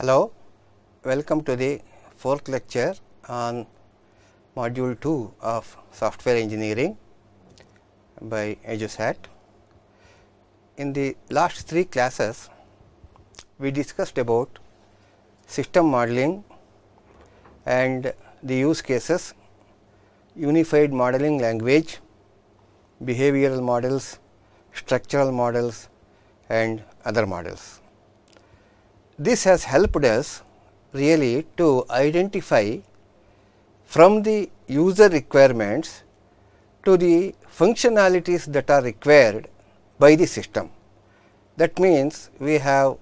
Hello, welcome to the fourth lecture on module 2 of software engineering by EduSat. In the last three classes, we discussed about system modeling and the use cases, unified modeling language, behavioral models, structural models and other models. This has helped us really to identify from the user requirements to the functionalities that are required by the system. That means, we have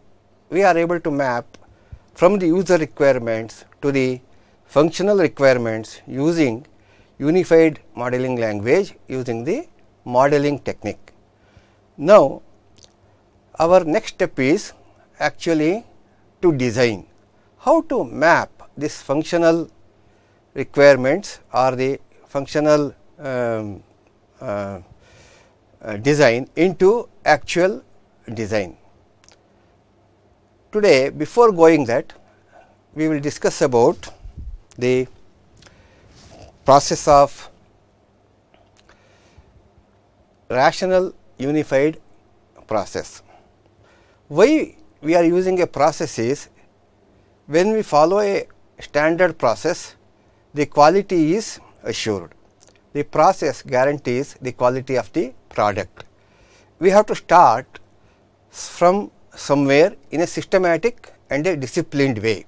we are able to map from the user requirements to the functional requirements using unified modeling language using the modeling technique. Now, our next step is actually to design. How to map this functional requirements or the functional um, uh, uh, design into actual design. Today, before going that, we will discuss about the process of rational unified process. Why we are using a process is when we follow a standard process, the quality is assured. The process guarantees the quality of the product. We have to start from somewhere in a systematic and a disciplined way.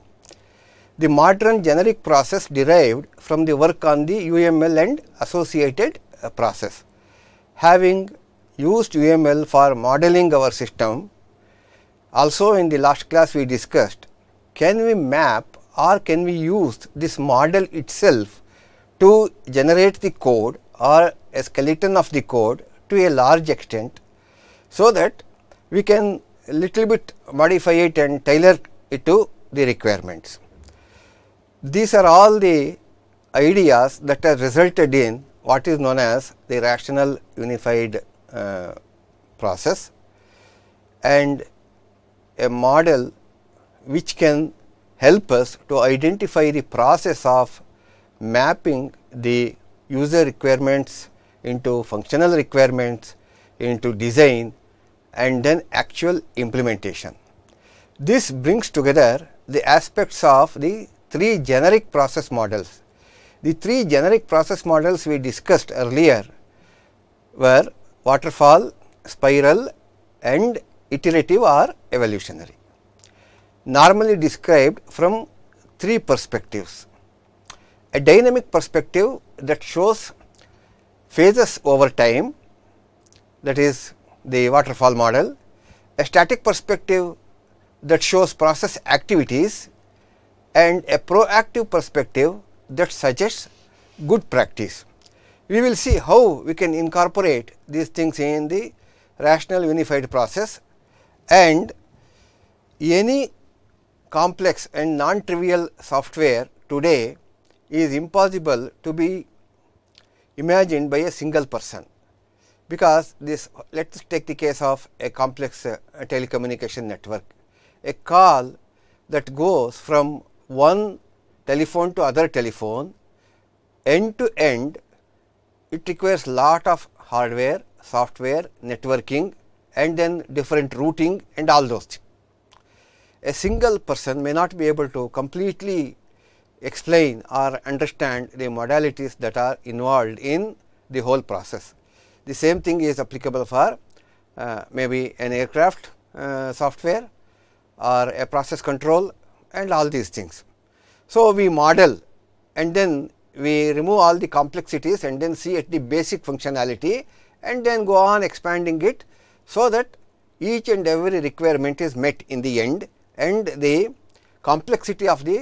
The modern generic process derived from the work on the UML and associated uh, process. Having used UML for modeling our system, also in the last class we discussed, can we map or can we use this model itself to generate the code or a skeleton of the code to a large extent so that we can little bit modify it and tailor it to the requirements. These are all the ideas that have resulted in what is known as the rational unified uh, process and a model which can help us to identify the process of mapping the user requirements into functional requirements into design and then actual implementation. This brings together the aspects of the three generic process models. The three generic process models we discussed earlier were waterfall, spiral and iterative or evolutionary, normally described from three perspectives. A dynamic perspective that shows phases over time that is the waterfall model, a static perspective that shows process activities and a proactive perspective that suggests good practice. We will see how we can incorporate these things in the rational unified process and any complex and non-trivial software today is impossible to be imagined by a single person because this let us take the case of a complex uh, telecommunication network. A call that goes from one telephone to other telephone end to end it requires lot of hardware, software, networking and then different routing and all those things. A single person may not be able to completely explain or understand the modalities that are involved in the whole process. The same thing is applicable for uh, maybe an aircraft uh, software or a process control and all these things. So, we model and then we remove all the complexities and then see at the basic functionality and then go on expanding it so that each and every requirement is met in the end and the complexity of the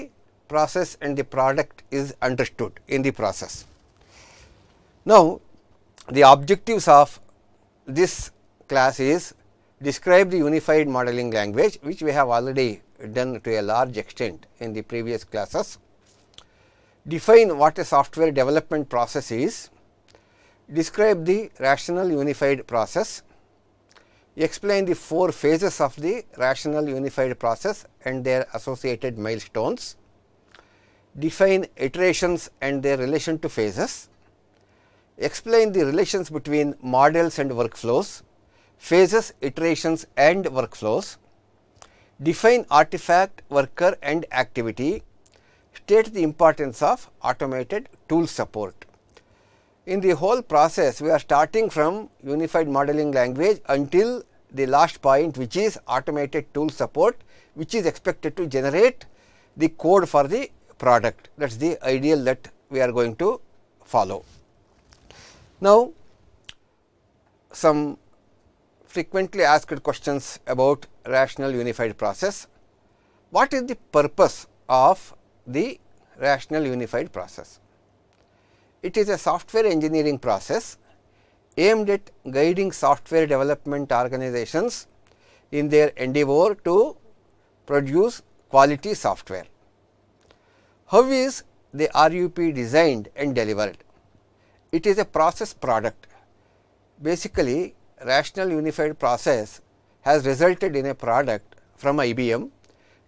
process and the product is understood in the process. Now, the objectives of this class is describe the unified modeling language which we have already done to a large extent in the previous classes. Define what a software development process is, describe the rational unified process, explain the four phases of the rational unified process and their associated milestones, define iterations and their relation to phases, explain the relations between models and workflows, phases, iterations and workflows, define artifact, worker and activity, state the importance of automated tool support. In the whole process, we are starting from unified modeling language until the last point which is automated tool support which is expected to generate the code for the product that is the ideal that we are going to follow. Now, some frequently asked questions about rational unified process. What is the purpose of the rational unified process? It is a software engineering process aimed at guiding software development organizations in their endeavor to produce quality software. How is the RUP designed and delivered? It is a process product. Basically, rational unified process has resulted in a product from IBM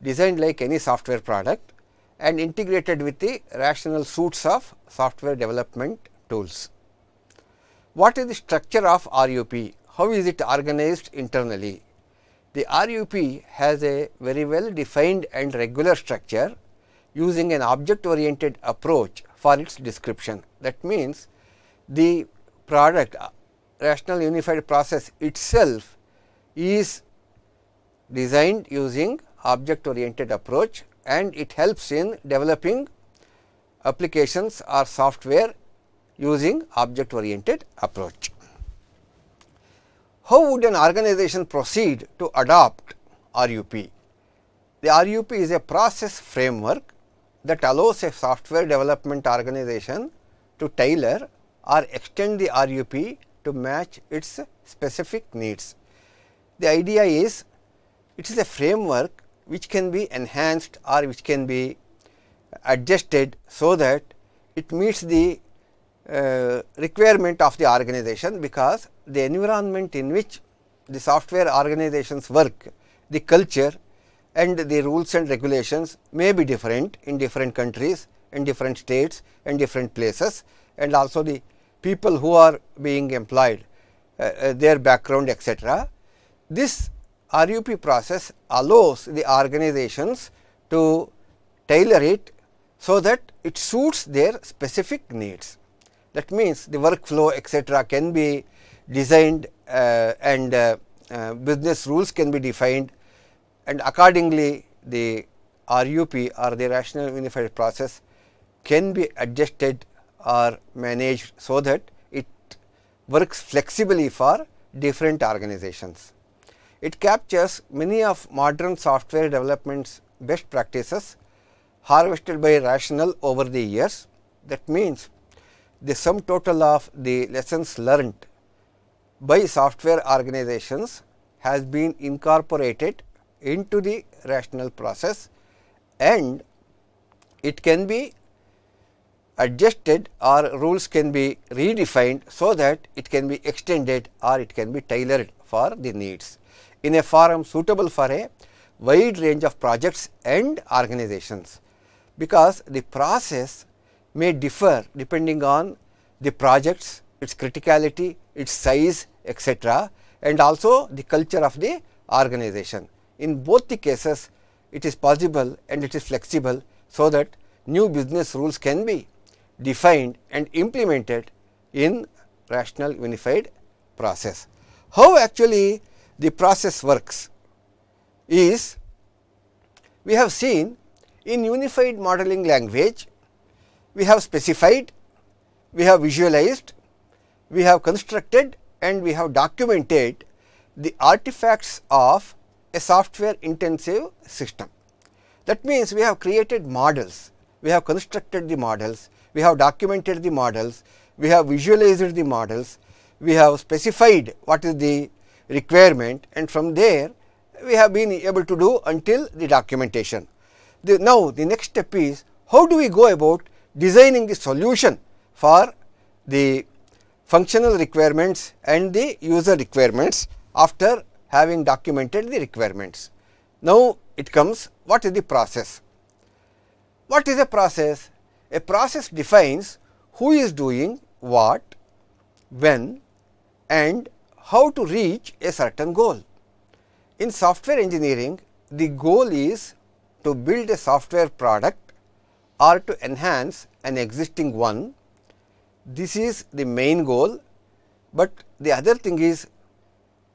designed like any software product and integrated with the rational suites of software development tools. What is the structure of RUP? How is it organized internally? The RUP has a very well defined and regular structure using an object oriented approach for its description. That means, the product uh, rational unified process itself is designed using object oriented approach and it helps in developing applications or software using object oriented approach. How would an organization proceed to adopt RUP? The RUP is a process framework that allows a software development organization to tailor or extend the RUP to match its specific needs. The idea is it is a framework which can be enhanced or which can be adjusted so that it meets the uh, requirement of the organization because the environment in which the software organizations work, the culture and the rules and regulations may be different in different countries, in different states in different places and also the people who are being employed, uh, uh their background etc. This RUP process allows the organizations to tailor it so that it suits their specific needs. That means, the workflow etc., can be designed uh, and uh, uh, business rules can be defined and accordingly the RUP or the rational unified process can be adjusted or managed so that it works flexibly for different organizations. It captures many of modern software development's best practices harvested by rational over the years. That means, the sum total of the lessons learnt by software organizations has been incorporated into the rational process and it can be adjusted or rules can be redefined so that it can be extended or it can be tailored for the needs in a forum suitable for a wide range of projects and organizations because the process may differ depending on the projects, its criticality, its size, etc., and also the culture of the organization. In both the cases, it is possible and it is flexible so that new business rules can be defined and implemented in rational unified process. How actually the process works is we have seen in unified modeling language we have specified, we have visualized, we have constructed and we have documented the artifacts of a software intensive system. That means, we have created models, we have constructed the models, we have documented the models, we have visualized the models, we have specified what is the requirement and from there we have been able to do until the documentation. The, now, the next step is how do we go about designing the solution for the functional requirements and the user requirements after having documented the requirements. Now, it comes what is the process? What is a process? A process defines who is doing what, when and how to reach a certain goal. In software engineering, the goal is to build a software product or to enhance an existing one. This is the main goal, but the other thing is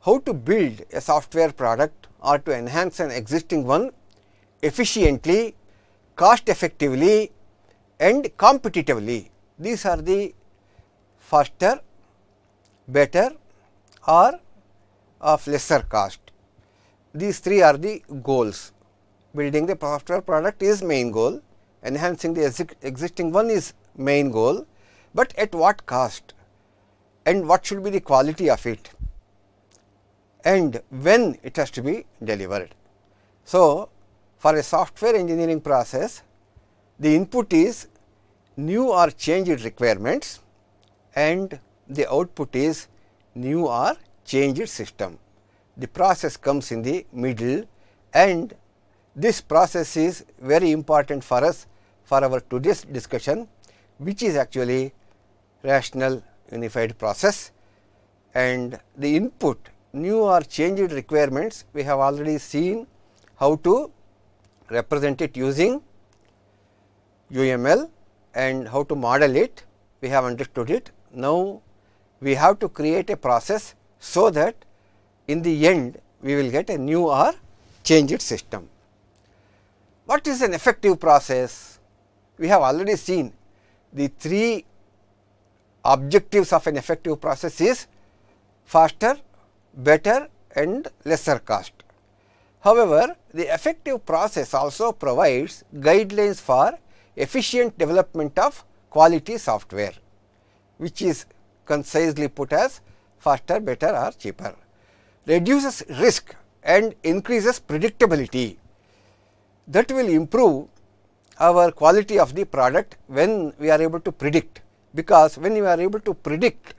how to build a software product or to enhance an existing one efficiently, cost effectively and competitively. These are the faster, better or of lesser cost. These three are the goals. Building the software product is main goal enhancing the existing one is main goal, but at what cost and what should be the quality of it and when it has to be delivered. So, for a software engineering process, the input is new or changed requirements and the output is new or changed system. The process comes in the middle and this process is very important for us for our today's discussion which is actually rational unified process and the input new or changed requirements we have already seen how to represent it using UML and how to model it we have understood it. Now, we have to create a process so that in the end we will get a new or changed system. What is an effective process? we have already seen the three objectives of an effective process is faster, better and lesser cost. However, the effective process also provides guidelines for efficient development of quality software, which is concisely put as faster, better or cheaper, reduces risk and increases predictability that will improve our quality of the product when we are able to predict because when you are able to predict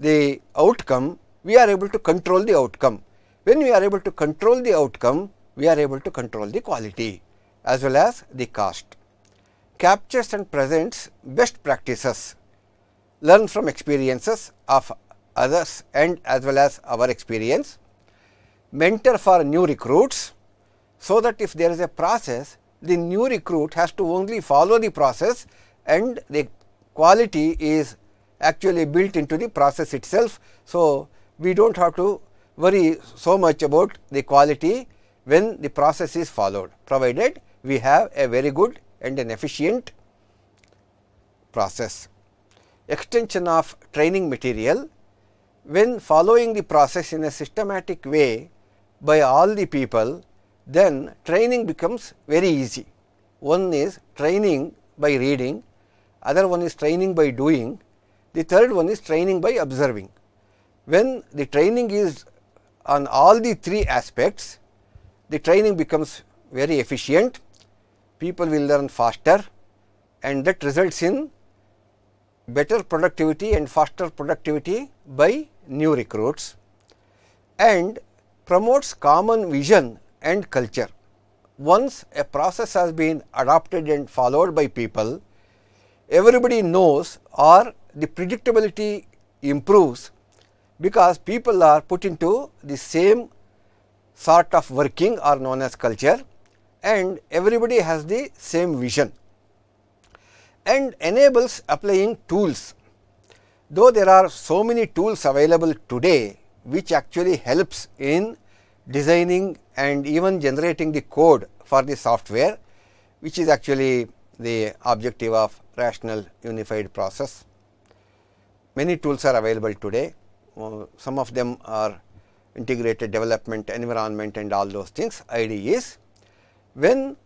the outcome we are able to control the outcome. When we are able to control the outcome we are able to control the quality as well as the cost. Captures and presents best practices, learn from experiences of others and as well as our experience, mentor for new recruits, so that if there is a process the new recruit has to only follow the process and the quality is actually built into the process itself. So, we do not have to worry so much about the quality when the process is followed, provided we have a very good and an efficient process. Extension of training material when following the process in a systematic way by all the people then training becomes very easy. One is training by reading, other one is training by doing, the third one is training by observing. When the training is on all the three aspects, the training becomes very efficient, people will learn faster and that results in better productivity and faster productivity by new recruits and promotes common vision and culture. Once a process has been adopted and followed by people, everybody knows or the predictability improves because people are put into the same sort of working or known as culture and everybody has the same vision and enables applying tools. Though there are so many tools available today which actually helps in designing and even generating the code for the software, which is actually the objective of rational unified process. Many tools are available today, uh, some of them are integrated development environment and all those things IDEs. When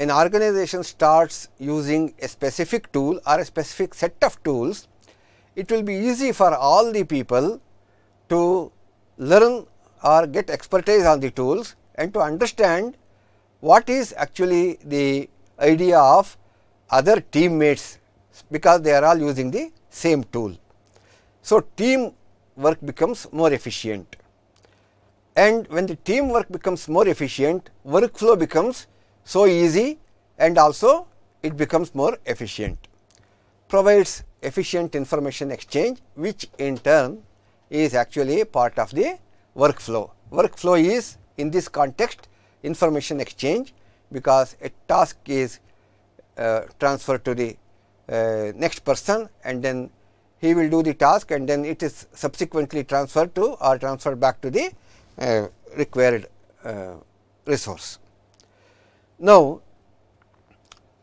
an organization starts using a specific tool or a specific set of tools, it will be easy for all the people to learn or get expertise on the tools and to understand what is actually the idea of other teammates because they are all using the same tool. So, team work becomes more efficient and when the team work becomes more efficient, workflow becomes so easy and also it becomes more efficient, provides efficient information exchange which in turn is actually part of the workflow. Workflow is in this context information exchange because a task is uh, transferred to the uh, next person and then he will do the task and then it is subsequently transferred to or transferred back to the uh, required uh, resource. Now,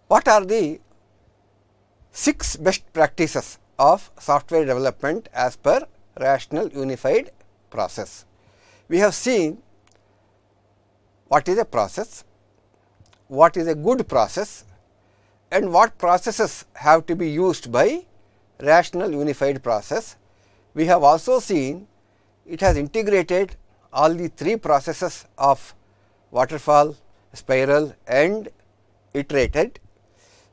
what are the six best practices of software development as per rational unified process? we have seen what is a process, what is a good process and what processes have to be used by rational unified process. We have also seen it has integrated all the three processes of waterfall, spiral and iterated.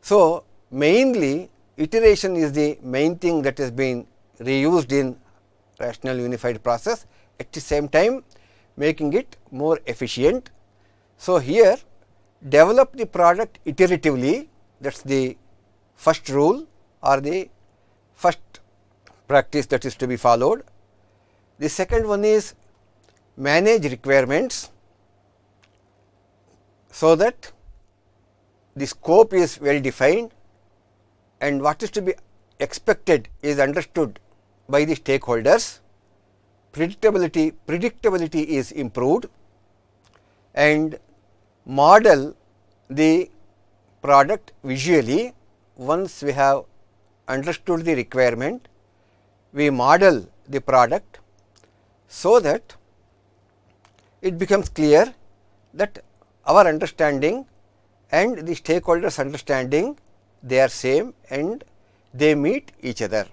So, mainly iteration is the main thing that has been reused in rational unified process at the same time making it more efficient. So, here develop the product iteratively that is the first rule or the first practice that is to be followed. The second one is manage requirements, so that the scope is well defined and what is to be expected is understood by the stakeholders predictability, predictability is improved and model the product visually once we have understood the requirement, we model the product so that it becomes clear that our understanding and the stakeholders understanding they are same and they meet each other.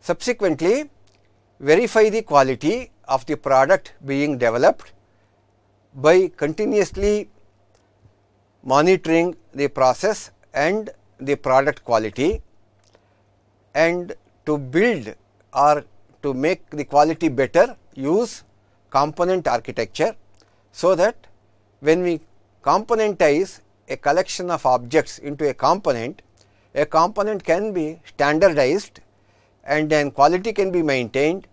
Subsequently, verify the quality of the product being developed by continuously monitoring the process and the product quality and to build or to make the quality better use component architecture. So, that when we componentize a collection of objects into a component, a component can be standardized and then quality can be maintained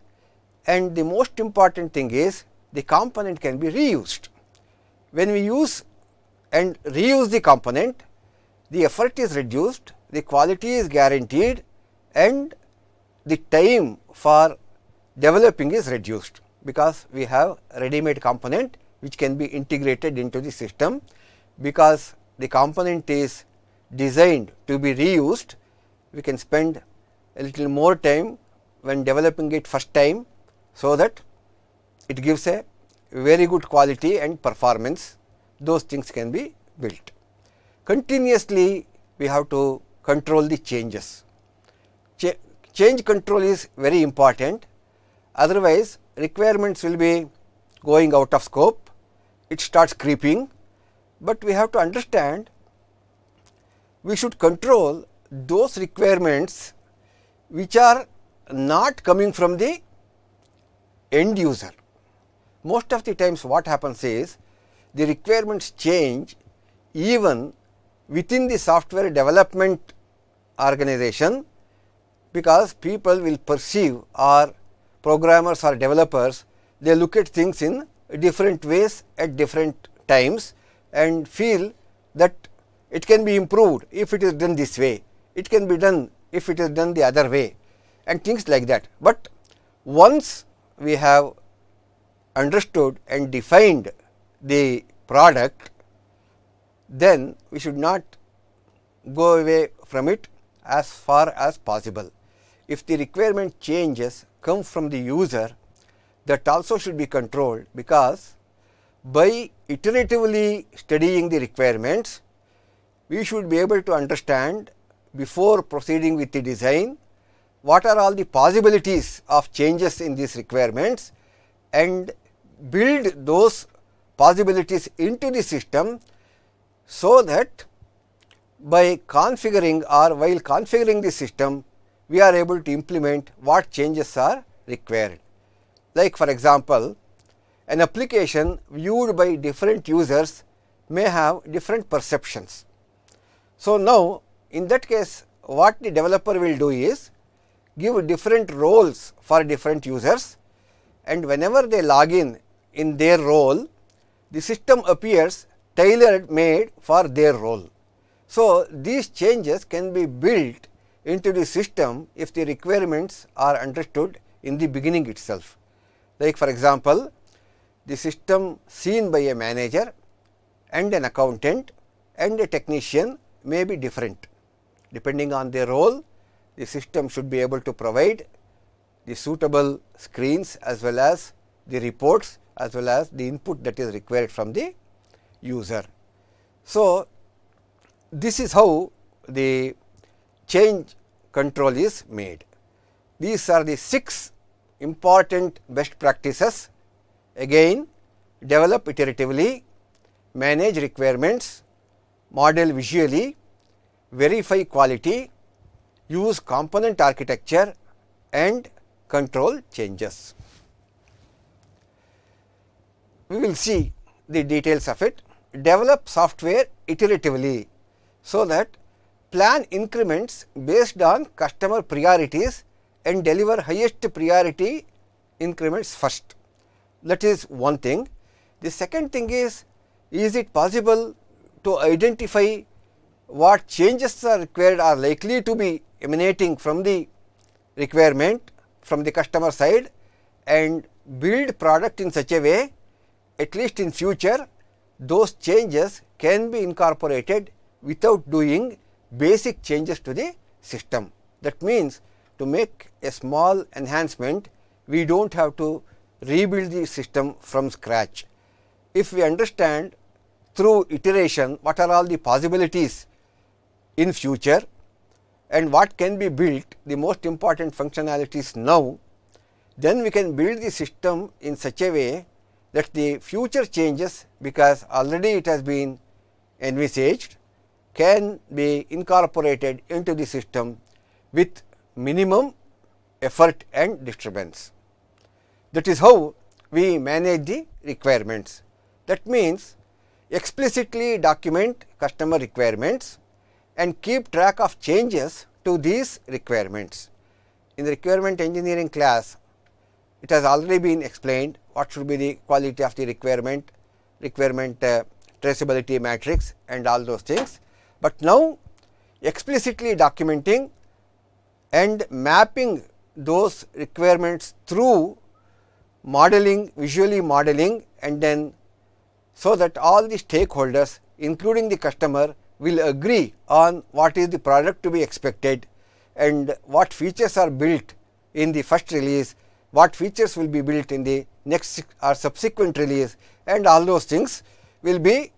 and the most important thing is the component can be reused. When we use and reuse the component, the effort is reduced, the quality is guaranteed and the time for developing is reduced because we have ready made component which can be integrated into the system because the component is designed to be reused we can spend a little more time when developing it first time so that it gives a very good quality and performance those things can be built. Continuously we have to control the changes. Ch change control is very important otherwise requirements will be going out of scope, it starts creeping, but we have to understand we should control those requirements which are not coming from the end user. Most of the times what happens is the requirements change even within the software development organization because people will perceive or programmers or developers they look at things in different ways at different times and feel that it can be improved if it is done this way, it can be done if it is done the other way and things like that. But once we have understood and defined the product, then we should not go away from it as far as possible. If the requirement changes come from the user, that also should be controlled because by iteratively studying the requirements, we should be able to understand before proceeding with the design, what are all the possibilities of changes in these requirements and build those possibilities into the system so that by configuring or while configuring the system, we are able to implement what changes are required. Like for example, an application viewed by different users may have different perceptions. So, now in that case, what the developer will do is give different roles for different users and whenever they log in in their role, the system appears tailored made for their role. So, these changes can be built into the system if the requirements are understood in the beginning itself. Like for example, the system seen by a manager and an accountant and a technician may be different depending on their role, the system should be able to provide the suitable screens as well as the reports as well as the input that is required from the user. So, this is how the change control is made. These are the six important best practices. Again, develop iteratively, manage requirements, model visually, verify quality, use component architecture and control changes. We will see the details of it. Develop software iteratively, so that plan increments based on customer priorities and deliver highest priority increments first. That is one thing. The second thing is, is it possible to identify what changes are required are likely to be emanating from the requirement from the customer side and build product in such a way at least in future those changes can be incorporated without doing basic changes to the system. That means, to make a small enhancement we do not have to rebuild the system from scratch. If we understand through iteration what are all the possibilities in future and what can be built the most important functionalities now, then we can build the system in such a way that the future changes because already it has been envisaged can be incorporated into the system with minimum effort and disturbance. That is how we manage the requirements. That means, explicitly document customer requirements and keep track of changes to these requirements. In the requirement engineering class, it has already been explained what should be the quality of the requirement, requirement uh, traceability matrix and all those things, but now explicitly documenting and mapping those requirements through modeling, visually modeling and then so that all the stakeholders including the customer will agree on what is the product to be expected and what features are built in the first release, what features will be built in the next or subsequent release and all those things will be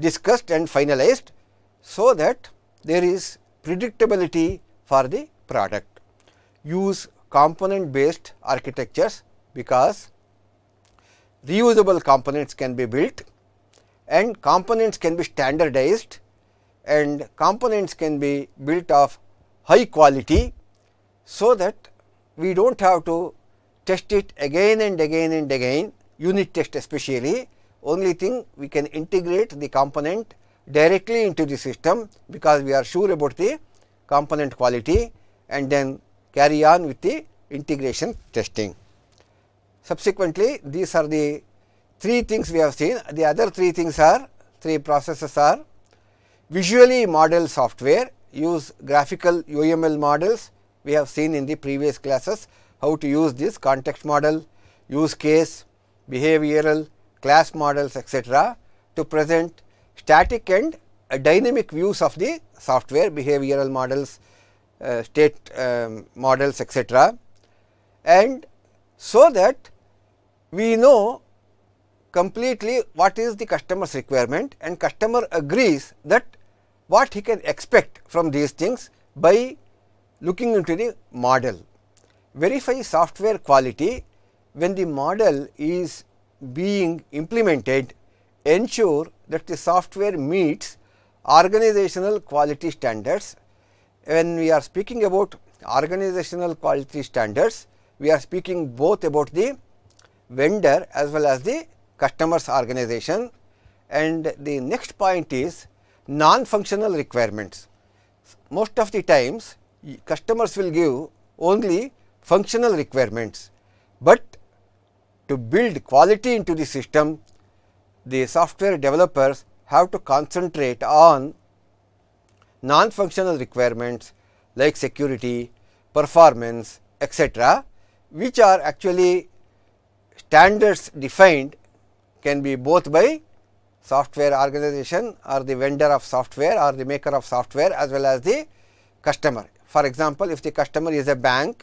discussed and finalized. So, that there is predictability for the product. Use component based architectures because reusable components can be built and components can be standardized and components can be built of high quality so that we do not have to test it again and again and again unit test especially only thing we can integrate the component directly into the system because we are sure about the component quality and then carry on with the integration testing. Subsequently, these are the three things we have seen the other three things are three processes are visually model software, use graphical UML models. We have seen in the previous classes how to use this context model, use case, behavioral, class models etc. to present static and dynamic views of the software, behavioral models, uh, state um, models etc. And so that we know completely what is the customer's requirement and customer agrees that what he can expect from these things by looking into the model. Verify software quality when the model is being implemented, ensure that the software meets organizational quality standards. When we are speaking about organizational quality standards, we are speaking both about the vendor as well as the customers organization and the next point is non-functional requirements. Most of the times customers will give only functional requirements, but to build quality into the system the software developers have to concentrate on non-functional requirements like security, performance, etc., which are actually standards defined can be both by software organization or the vendor of software or the maker of software as well as the customer. For example, if the customer is a bank,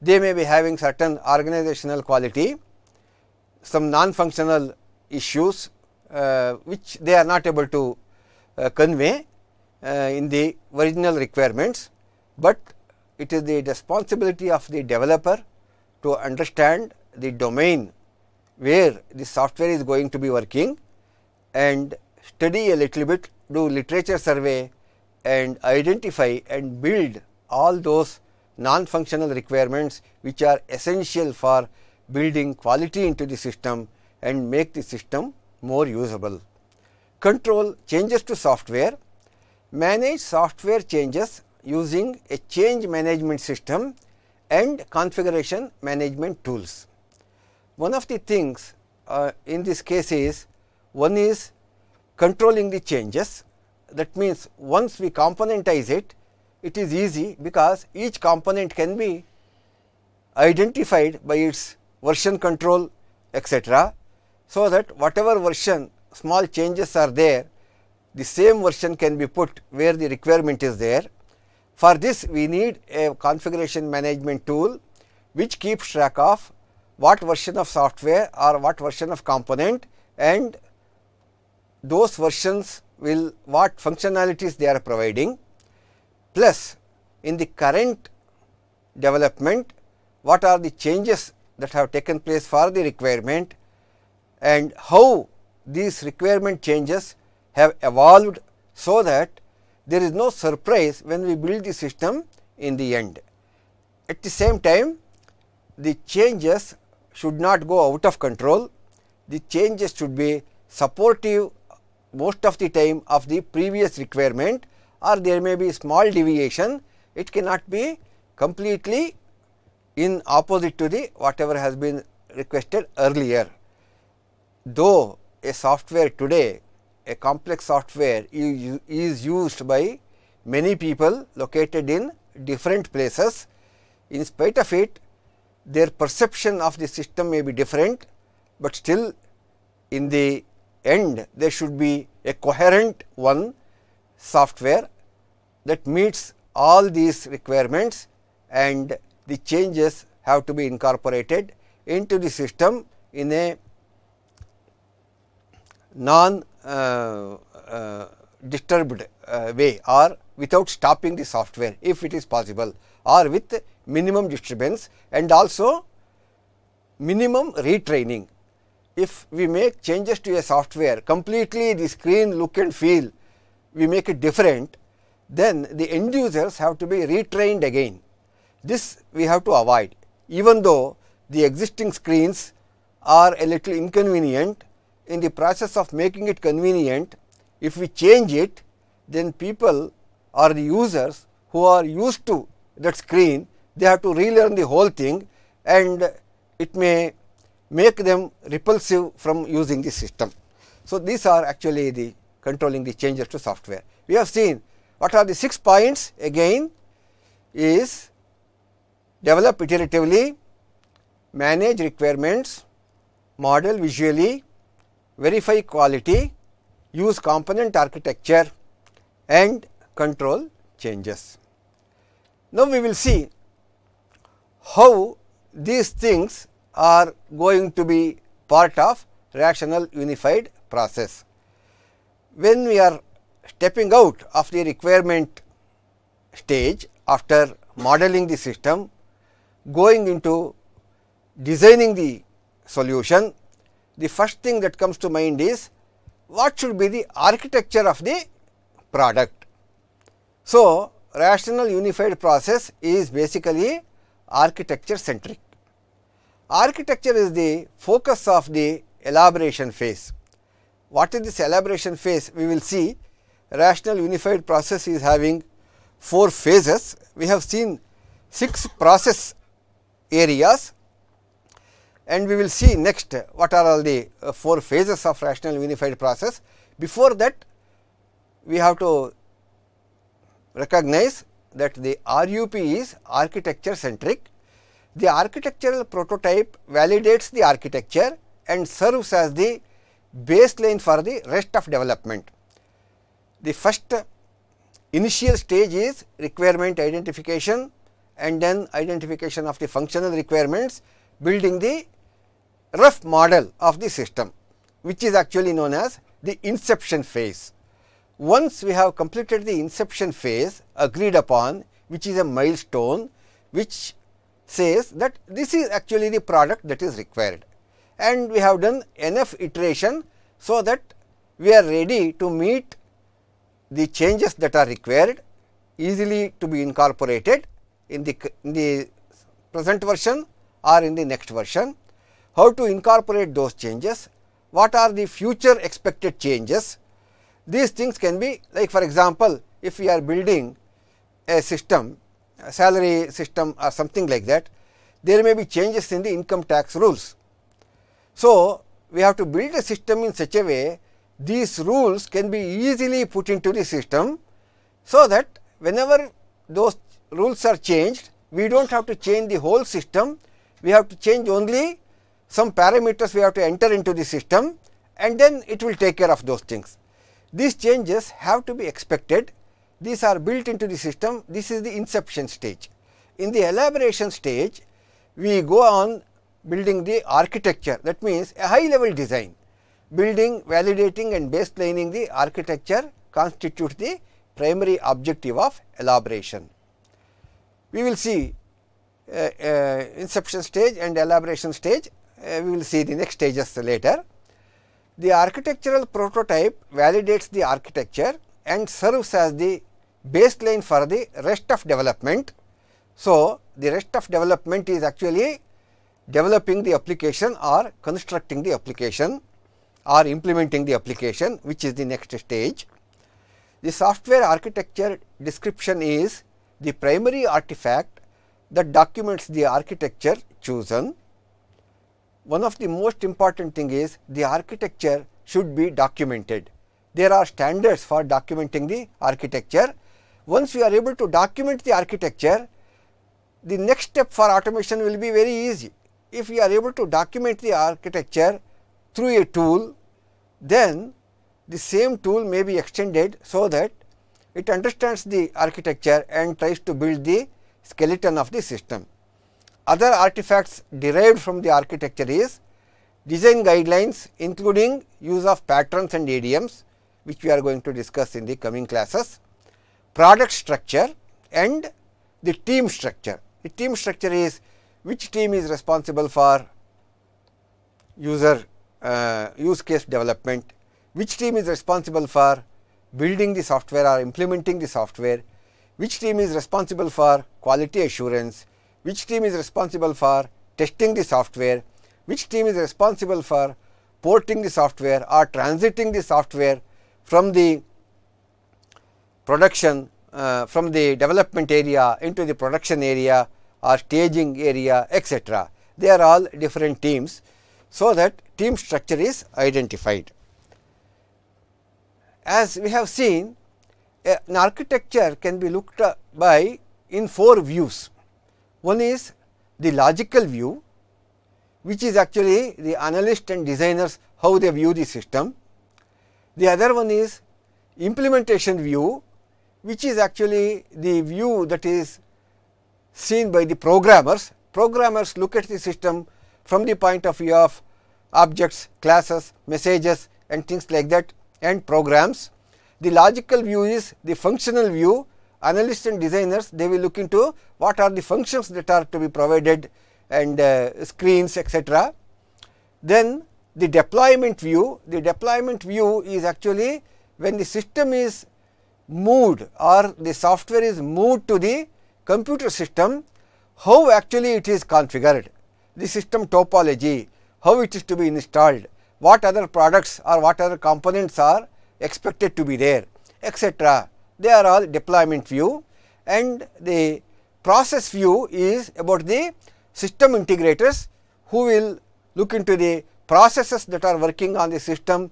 they may be having certain organizational quality, some non-functional issues uh, which they are not able to uh, convey uh, in the original requirements, but it is the responsibility of the developer to understand the domain where the software is going to be working and study a little bit, do literature survey and identify and build all those non-functional requirements which are essential for building quality into the system and make the system more usable. Control changes to software, manage software changes using a change management system and configuration management tools. One of the things uh, in this case is one is controlling the changes. That means, once we componentize it, it is easy because each component can be identified by its version control etc. So, that whatever version small changes are there, the same version can be put where the requirement is there. For this, we need a configuration management tool which keeps track of what version of software or what version of component and those versions will what functionalities they are providing plus in the current development what are the changes that have taken place for the requirement and how these requirement changes have evolved so that there is no surprise when we build the system in the end. At the same time, the changes should not go out of control. The changes should be supportive most of the time of the previous requirement or there may be small deviation. It cannot be completely in opposite to the whatever has been requested earlier. Though a software today, a complex software is used by many people located in different places. In spite of it, their perception of the system may be different, but still in the end there should be a coherent one software that meets all these requirements and the changes have to be incorporated into the system in a non uh, uh, disturbed uh, way or without stopping the software if it is possible or with minimum disturbance and also minimum retraining. If we make changes to a software completely the screen look and feel, we make it different, then the end users have to be retrained again. This we have to avoid, even though the existing screens are a little inconvenient. In the process of making it convenient, if we change it, then people or the users who are used to that screen they have to relearn the whole thing and it may make them repulsive from using the system. So, these are actually the controlling the changes to software. We have seen what are the 6 points again is develop iteratively, manage requirements, model visually, verify quality, use component architecture and control changes. Now, we will see how these things are going to be part of rational unified process. When we are stepping out of the requirement stage after modeling the system, going into designing the solution, the first thing that comes to mind is what should be the architecture of the product. So, rational unified process is basically architecture centric. Architecture is the focus of the elaboration phase. What is this elaboration phase? We will see rational unified process is having 4 phases. We have seen 6 process areas and we will see next what are all the uh, 4 phases of rational unified process. Before that, we have to recognize that the RUP is architecture centric. The architectural prototype validates the architecture and serves as the baseline for the rest of development. The first initial stage is requirement identification and then identification of the functional requirements building the rough model of the system which is actually known as the inception phase. Once we have completed the inception phase agreed upon, which is a milestone, which says that this is actually the product that is required. And we have done enough iteration so that we are ready to meet the changes that are required easily to be incorporated in the, in the present version or in the next version. How to incorporate those changes, what are the future expected changes these things can be like for example, if we are building a system, a salary system or something like that, there may be changes in the income tax rules. So, we have to build a system in such a way these rules can be easily put into the system. So, that whenever those rules are changed, we do not have to change the whole system, we have to change only some parameters we have to enter into the system and then it will take care of those things. These changes have to be expected. These are built into the system. This is the inception stage. In the elaboration stage, we go on building the architecture that means a high level design building validating and baselining the architecture constitute the primary objective of elaboration we will see uh, uh, inception stage and elaboration stage uh, we will see the next stages later the architectural prototype validates the architecture and serves as the baseline for the rest of development. So, the rest of development is actually developing the application or constructing the application or implementing the application which is the next stage. The software architecture description is the primary artifact that documents the architecture chosen one of the most important thing is the architecture should be documented. There are standards for documenting the architecture. Once we are able to document the architecture, the next step for automation will be very easy. If we are able to document the architecture through a tool, then the same tool may be extended so that it understands the architecture and tries to build the skeleton of the system other artifacts derived from the architecture is design guidelines including use of patterns and idioms which we are going to discuss in the coming classes, product structure and the team structure. The team structure is which team is responsible for user uh, use case development, which team is responsible for building the software or implementing the software, which team is responsible for quality assurance, which team is responsible for testing the software, which team is responsible for porting the software or transiting the software from the production uh, from the development area into the production area or staging area etc. They are all different teams. So, that team structure is identified. As we have seen an architecture can be looked by in four views. One is the logical view, which is actually the analyst and designers how they view the system. The other one is implementation view, which is actually the view that is seen by the programmers. Programmers look at the system from the point of view of objects, classes, messages and things like that and programs. The logical view is the functional view analysts and designers they will look into what are the functions that are to be provided and uh, screens etc. Then the deployment view, the deployment view is actually when the system is moved or the software is moved to the computer system, how actually it is configured, the system topology, how it is to be installed, what other products or what other components are expected to be there, etc they are all deployment view and the process view is about the system integrators who will look into the processes that are working on the system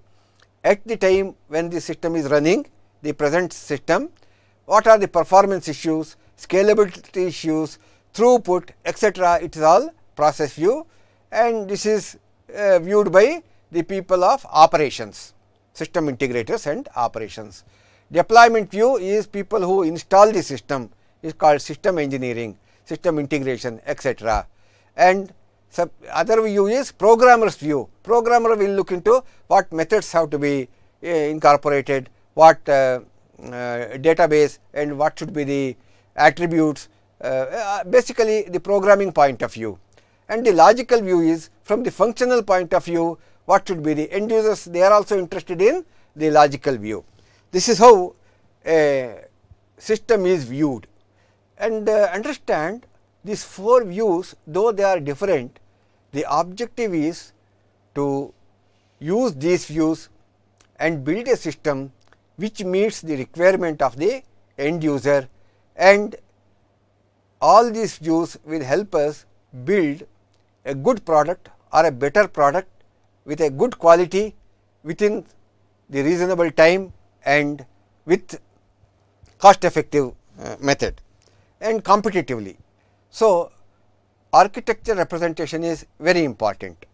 at the time when the system is running the present system, what are the performance issues, scalability issues, throughput etc. it is all process view and this is uh, viewed by the people of operations, system integrators and operations. Deployment view is people who install the system is called system engineering, system integration etc. And other view is programmer's view. Programmer will look into what methods have to be uh, incorporated, what uh, uh, database and what should be the attributes, uh, uh, basically the programming point of view. And the logical view is from the functional point of view, what should be the end users, they are also interested in the logical view. This is how a system is viewed and uh, understand these four views though they are different the objective is to use these views and build a system which meets the requirement of the end user and all these views will help us build a good product or a better product with a good quality within the reasonable time and with cost effective uh, method and competitively. So, architecture representation is very important.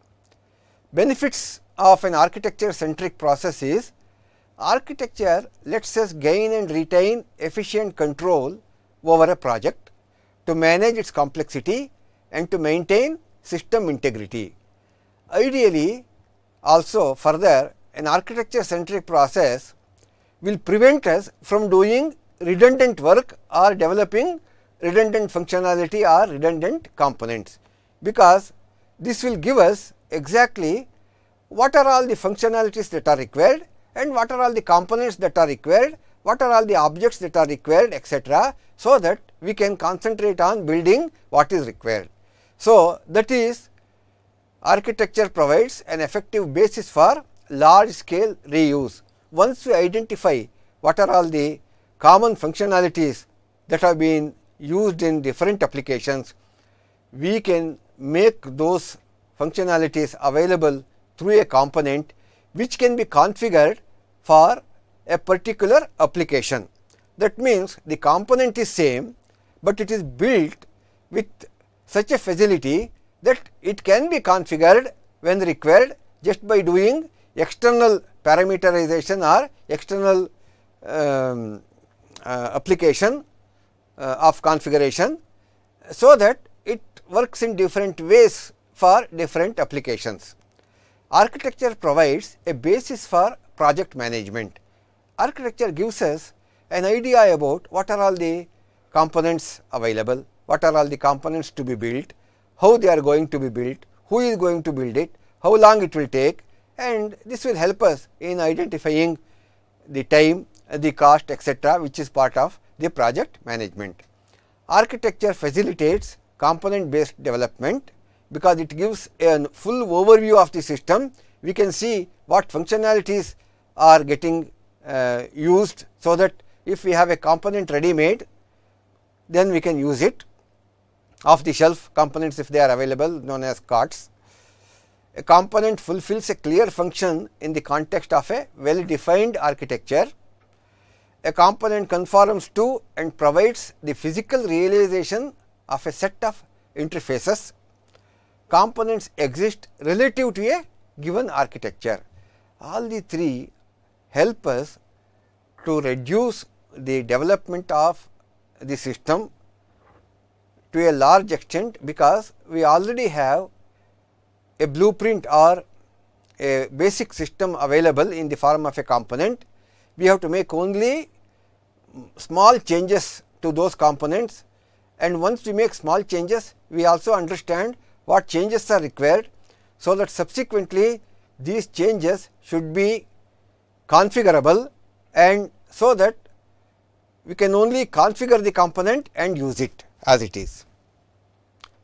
Benefits of an architecture centric process is architecture lets us gain and retain efficient control over a project to manage its complexity and to maintain system integrity. Ideally, also further an architecture centric process will prevent us from doing redundant work or developing redundant functionality or redundant components, because this will give us exactly what are all the functionalities that are required and what are all the components that are required, what are all the objects that are required etc., so that we can concentrate on building what is required. So, that is architecture provides an effective basis for large scale reuse once we identify what are all the common functionalities that have been used in different applications, we can make those functionalities available through a component which can be configured for a particular application. That means, the component is same, but it is built with such a facility that it can be configured when required just by doing external parameterization or external um, uh, application uh, of configuration, so that it works in different ways for different applications. Architecture provides a basis for project management. Architecture gives us an idea about what are all the components available, what are all the components to be built, how they are going to be built, who is going to build it, how long it will take, and this will help us in identifying the time, the cost etc., which is part of the project management. Architecture facilitates component based development because it gives a full overview of the system. We can see what functionalities are getting uh, used so that if we have a component ready made, then we can use it off the shelf components if they are available known as carts. A component fulfills a clear function in the context of a well defined architecture. A component conforms to and provides the physical realization of a set of interfaces. Components exist relative to a given architecture. All the three help us to reduce the development of the system to a large extent because we already have a blueprint or a basic system available in the form of a component, we have to make only small changes to those components and once we make small changes, we also understand what changes are required. So, that subsequently these changes should be configurable and so that we can only configure the component and use it as it is.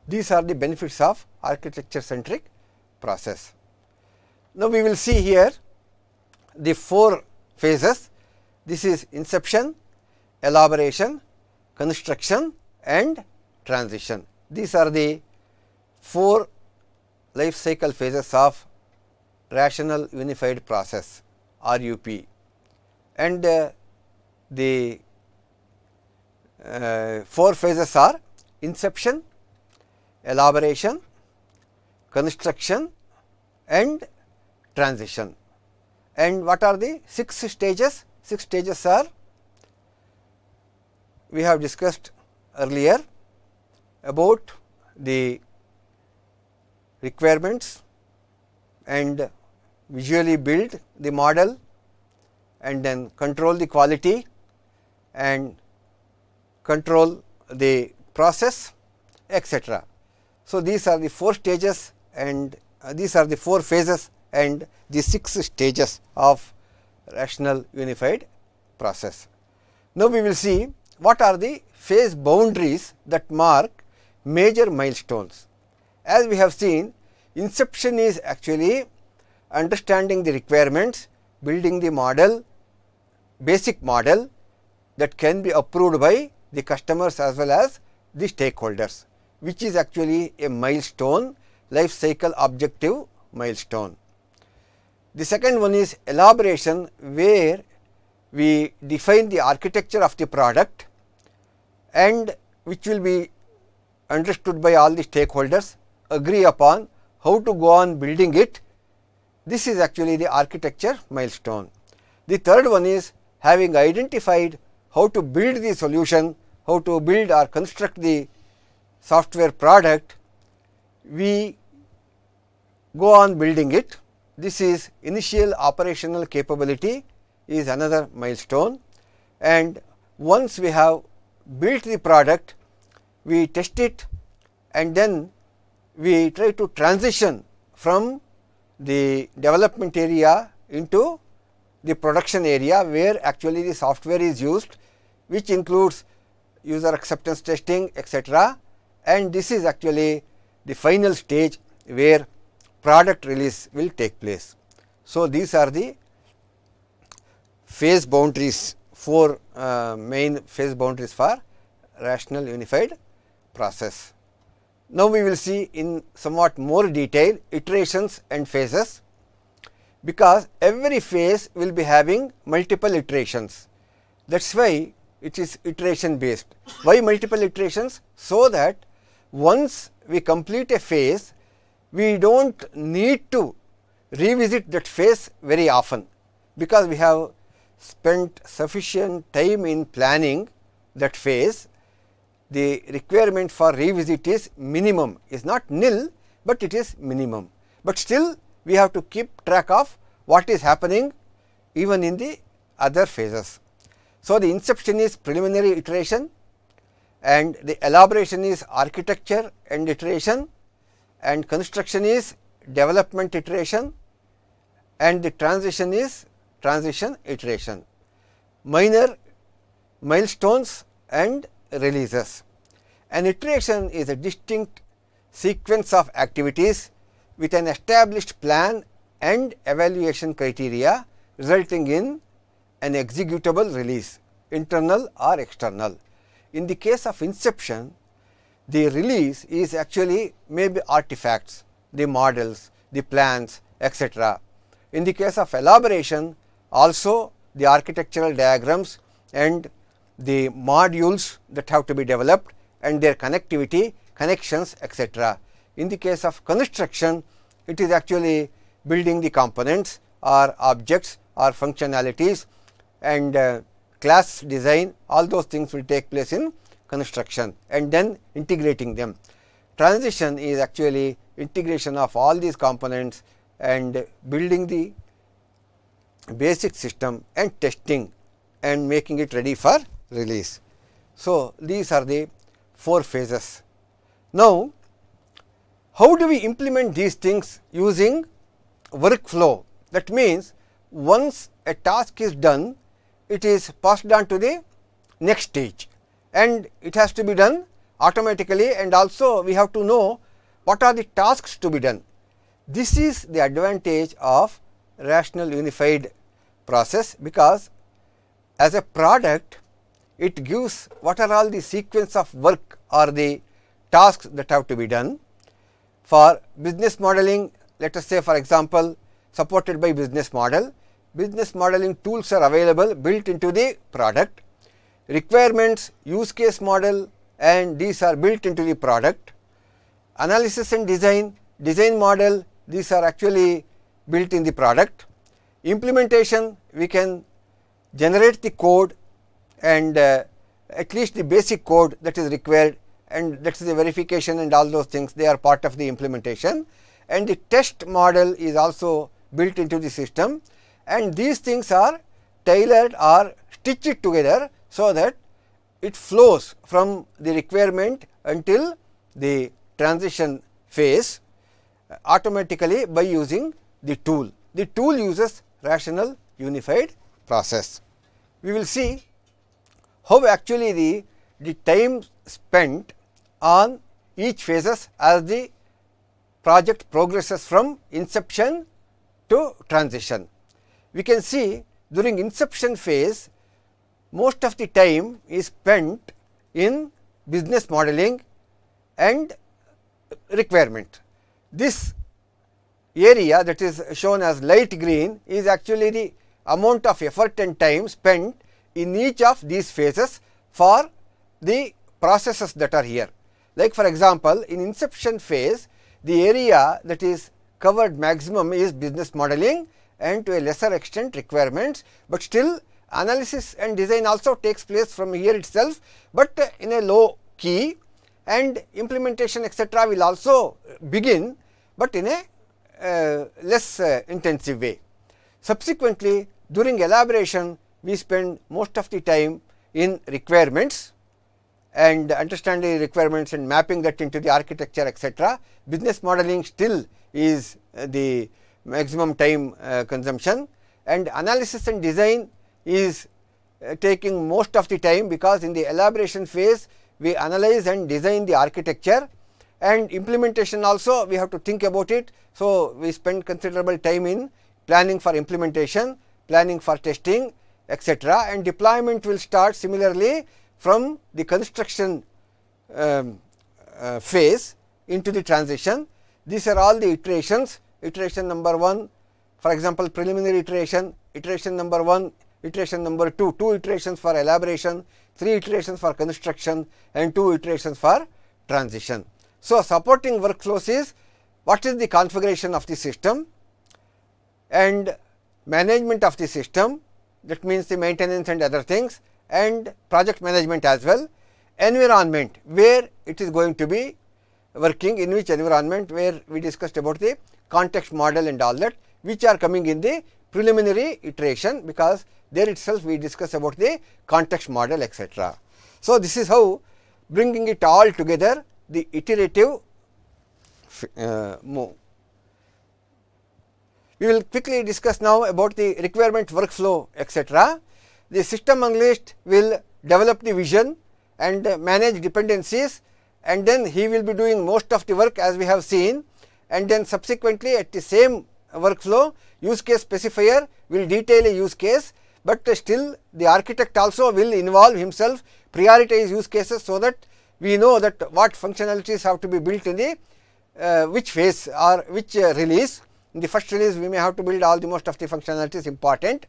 These are the benefits of architecture centric process. Now, we will see here the four phases. This is inception, elaboration, construction and transition. These are the four life cycle phases of rational unified process RUP and uh, the uh, four phases are inception, elaboration, construction and transition. And what are the six stages? Six stages are we have discussed earlier about the requirements and visually build the model and then control the quality and control the process etc. So, these are the four stages and uh, these are the four phases and the six stages of rational unified process. Now, we will see what are the phase boundaries that mark major milestones. As we have seen, inception is actually understanding the requirements, building the model, basic model that can be approved by the customers as well as the stakeholders, which is actually a milestone life cycle objective milestone. The second one is elaboration where we define the architecture of the product and which will be understood by all the stakeholders agree upon how to go on building it. This is actually the architecture milestone. The third one is having identified how to build the solution, how to build or construct the software product we go on building it. This is initial operational capability is another milestone and once we have built the product, we test it and then we try to transition from the development area into the production area where actually the software is used which includes user acceptance testing etc. and this is actually the final stage where product release will take place. So, these are the phase boundaries for uh, main phase boundaries for rational unified process. Now, we will see in somewhat more detail iterations and phases because every phase will be having multiple iterations. That is why it is iteration based. Why multiple iterations? So that once we complete a phase, we do not need to revisit that phase very often, because we have spent sufficient time in planning that phase. The requirement for revisit is minimum, is not nil, but it is minimum. But still we have to keep track of what is happening even in the other phases. So, the inception is preliminary iteration, and the elaboration is architecture and iteration and construction is development iteration and the transition is transition iteration. Minor milestones and releases. An iteration is a distinct sequence of activities with an established plan and evaluation criteria resulting in an executable release internal or external. In the case of inception, the release is actually maybe artifacts, the models, the plans, etc. In the case of elaboration, also the architectural diagrams and the modules that have to be developed and their connectivity, connections, etc. In the case of construction, it is actually building the components or objects or functionalities and uh, class design, all those things will take place in construction and then integrating them. Transition is actually integration of all these components and building the basic system and testing and making it ready for release. So, these are the four phases. Now, how do we implement these things using workflow? That means, once a task is done, it is passed on to the next stage and it has to be done automatically and also we have to know what are the tasks to be done. This is the advantage of rational unified process because as a product it gives what are all the sequence of work or the tasks that have to be done. For business modeling let us say for example, supported by business model business modeling tools are available built into the product. Requirements, use case model and these are built into the product. Analysis and design, design model these are actually built in the product. Implementation we can generate the code and uh, at least the basic code that is required and that is the verification and all those things they are part of the implementation and the test model is also built into the system and these things are tailored or stitched together so that it flows from the requirement until the transition phase uh, automatically by using the tool. The tool uses rational unified process. We will see how actually the, the time spent on each phases as the project progresses from inception to transition we can see during inception phase most of the time is spent in business modeling and requirement. This area that is shown as light green is actually the amount of effort and time spent in each of these phases for the processes that are here. Like for example, in inception phase, the area that is covered maximum is business modeling and to a lesser extent requirements, but still analysis and design also takes place from here itself, but in a low key and implementation etc., will also begin, but in a uh, less uh, intensive way. Subsequently, during elaboration, we spend most of the time in requirements and understanding requirements and mapping that into the architecture etc. Business modeling still is uh, the maximum time uh, consumption and analysis and design is uh, taking most of the time because in the elaboration phase we analyze and design the architecture and implementation also we have to think about it. So, we spend considerable time in planning for implementation, planning for testing etc. and deployment will start similarly from the construction um, uh, phase into the transition. These are all the iterations iteration number 1 for example preliminary iteration iteration number 1 iteration number 2 two iterations for elaboration three iterations for construction and two iterations for transition so supporting workflows is what is the configuration of the system and management of the system that means the maintenance and other things and project management as well environment where it is going to be working in which environment where we discussed about the context model and all that which are coming in the preliminary iteration because there itself we discuss about the context model etc. So, this is how bringing it all together the iterative uh, move. We will quickly discuss now about the requirement workflow etc. The system analyst will develop the vision and manage dependencies and then he will be doing most of the work as we have seen and then subsequently at the same workflow use case specifier will detail a use case, but still the architect also will involve himself prioritize use cases so that we know that what functionalities have to be built in the uh, which phase or which uh, release. In the first release we may have to build all the most of the functionalities important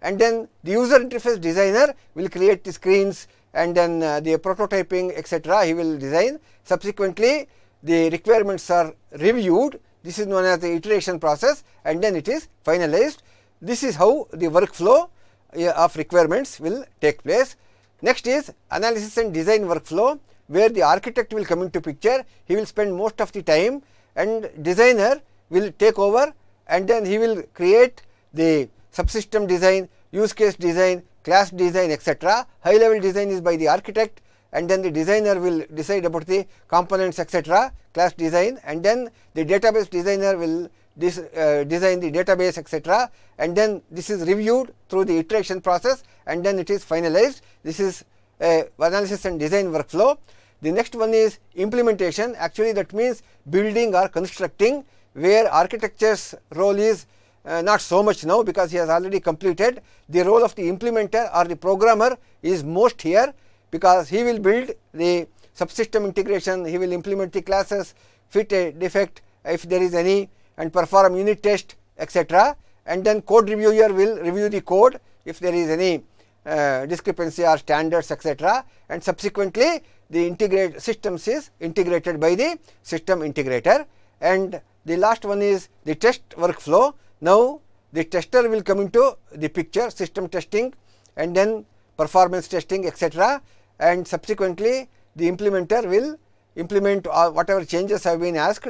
and then the user interface designer will create the screens and then uh, the prototyping etc. he will design. Subsequently, the requirements are reviewed, this is known as the iteration process and then it is finalized. This is how the workflow uh, of requirements will take place. Next is analysis and design workflow, where the architect will come into picture, he will spend most of the time and designer will take over and then he will create the subsystem design, use case design, class design etc. High level design is by the architect and then the designer will decide about the components etc., class design and then the database designer will this, uh, design the database etc. and then this is reviewed through the iteration process and then it is finalized. This is a uh, analysis and design workflow. The next one is implementation actually that means building or constructing where architecture's role is uh, not so much now because he has already completed. The role of the implementer or the programmer is most here because he will build the subsystem integration, he will implement the classes, fit a defect if there is any and perform unit test etc. And then code reviewer will review the code if there is any uh, discrepancy or standards etc. And subsequently, the integrate systems is integrated by the system integrator. And the last one is the test workflow. Now, the tester will come into the picture system testing and then performance testing etc and subsequently the implementer will implement whatever changes have been asked.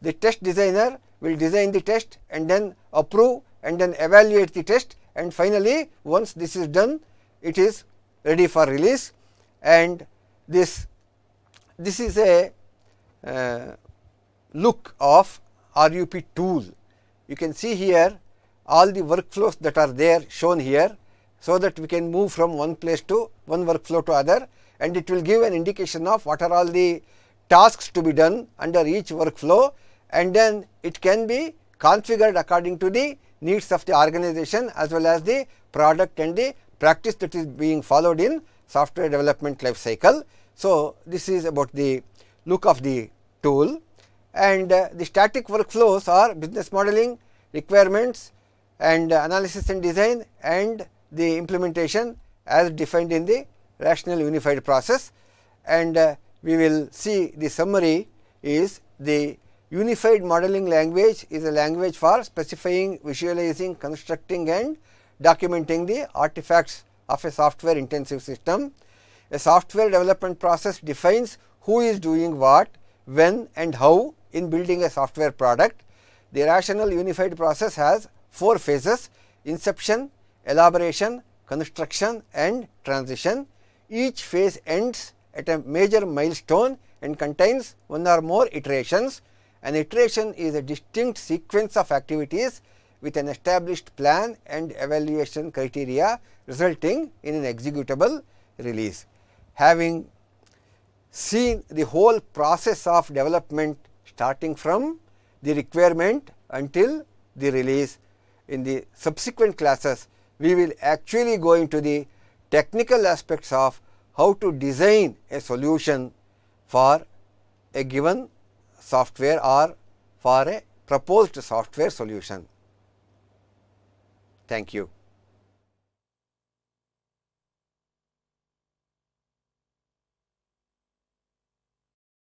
The test designer will design the test and then approve and then evaluate the test and finally, once this is done it is ready for release and this, this is a uh, look of RUP tool. You can see here all the workflows that are there shown here so that we can move from one place to one workflow to other and it will give an indication of what are all the tasks to be done under each workflow and then it can be configured according to the needs of the organization as well as the product and the practice that is being followed in software development life cycle. So, this is about the look of the tool and uh, the static workflows are business modeling, requirements and analysis and design and the implementation as defined in the rational unified process and uh, we will see the summary is the unified modeling language is a language for specifying, visualizing, constructing and documenting the artifacts of a software intensive system. A software development process defines who is doing what, when and how in building a software product. The rational unified process has four phases inception, elaboration, construction and transition. Each phase ends at a major milestone and contains one or more iterations. An iteration is a distinct sequence of activities with an established plan and evaluation criteria resulting in an executable release. Having seen the whole process of development starting from the requirement until the release in the subsequent classes, we will actually go into the technical aspects of how to design a solution for a given software or for a proposed software solution. Thank you.